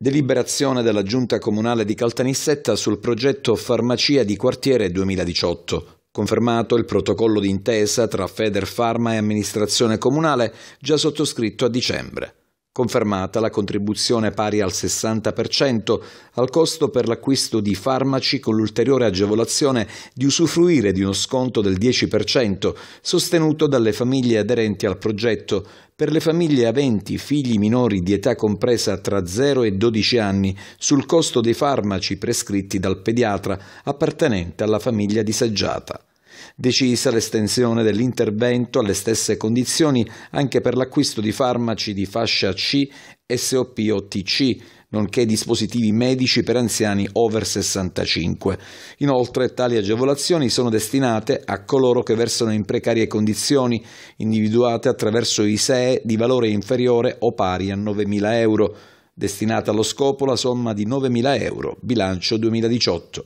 Deliberazione della Giunta Comunale di Caltanissetta sul progetto Farmacia di quartiere 2018. Confermato il protocollo d'intesa tra Feder Pharma e amministrazione comunale già sottoscritto a dicembre confermata la contribuzione pari al 60% al costo per l'acquisto di farmaci con l'ulteriore agevolazione di usufruire di uno sconto del 10% sostenuto dalle famiglie aderenti al progetto per le famiglie aventi figli minori di età compresa tra 0 e 12 anni sul costo dei farmaci prescritti dal pediatra appartenente alla famiglia disagiata. Decisa l'estensione dell'intervento alle stesse condizioni anche per l'acquisto di farmaci di fascia C, SOP o TC, nonché dispositivi medici per anziani over 65. Inoltre tali agevolazioni sono destinate a coloro che versano in precarie condizioni, individuate attraverso ISEE di valore inferiore o pari a 9.000 euro, destinata allo scopo la somma di 9.000 euro, bilancio 2018.